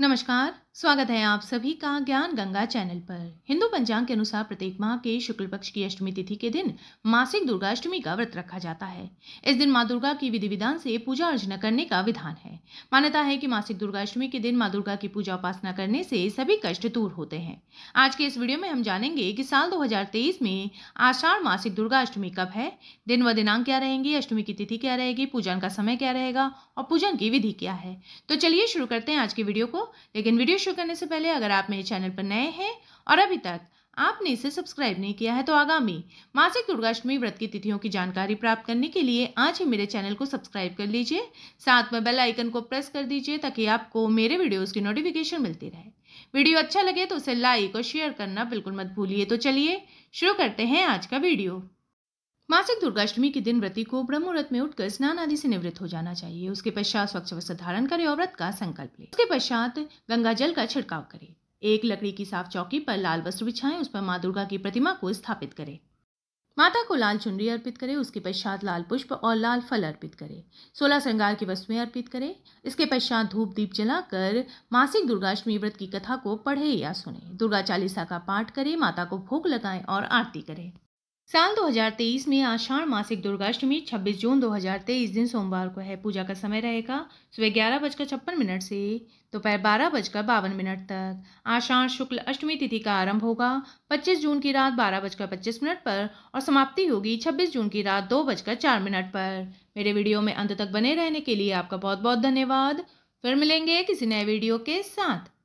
नमस्कार स्वागत है आप सभी का ज्ञान गंगा चैनल पर हिंदू पंचांग के अनुसार प्रत्येक माह के शुक्ल पक्ष की अष्टमी तिथि के दिन मासिक दुर्गाष्टमी का व्रत रखा जाता है इस दिन माँ दुर्गा की विधि विधान से पूजा अर्चना करने का विधान है मान्यता है कि मासिक दुर्गाष्टमी के दिन माँ दुर्गा की पूजा उपासना करने से सभी कष्ट दूर होते हैं आज के इस वीडियो में हम जानेंगे कि साल दो में आषाढ़ मासिक दुर्गाष्टमी कब है दिन व दिनांक क्या रहेंगी अष्टमी की तिथि क्या रहेगी पूजन का समय क्या रहेगा और पूजन की विधि क्या है तो चलिए शुरू करते हैं आज की वीडियो को लेकिन वीडियो शुरू करने से पहले अगर आप मेरे चैनल पर नए हैं और अभी तक आपने इसे सब्सक्राइब नहीं किया है तो आगामी मासिक दुर्गाष्टमी व्रत की तिथियों की जानकारी प्राप्त करने के लिए आज ही मेरे चैनल को सब्सक्राइब कर लीजिए साथ में बेल आइकन को प्रेस कर दीजिए ताकि आपको मेरे वीडियोस की नोटिफिकेशन मिलती रहे वीडियो अच्छा लगे तो उसे लाइक और शेयर करना बिल्कुल मत भूलिए तो चलिए शुरू करते हैं आज का वीडियो मासिक दुर्गाष्टमी के दिन व्रती को व्रत में उठकर स्नान आदि से निवृत्त हो जाना चाहिए उसके पश्चात स्वच्छ वस्त्र धारण करे और व्रत का संकल्प ले उसके पश्चात गंगा जल का छिड़काव करे एक लकड़ी की साफ चौकी पर लाल वस्त्र बिछाएं उस पर माँ दुर्गा की प्रतिमा को स्थापित करें माता को लाल चुनरी अर्पित करें उसके पश्चात लाल पुष्प और लाल फल अर्पित करें सोलह श्रृंगार की वस्तुएं अर्पित करें इसके पश्चात धूप दीप जलाकर मासिक दुर्गाष्टमी व्रत की कथा को पढ़े या सुने दुर्गा चालीसा का पाठ करें माता को भोग लगाएं और आरती करें साल 2023 में आषाढ़ मासिक दुर्गाष्टमी 26 जून 2023 दिन सोमवार को है पूजा का समय रहेगा सुबह ग्यारह बजकर छप्पन मिनट से दोपहर बारह बजकर बावन मिनट तक आषाढ़ शुक्ल अष्टमी तिथि का आरंभ होगा 25 जून की रात बारह बजकर पच्चीस मिनट पर और समाप्ति होगी 26 जून की रात दो बजकर चार मिनट पर मेरे वीडियो में अंत तक बने रहने के लिए आपका बहुत बहुत धन्यवाद फिर मिलेंगे किसी नए वीडियो के साथ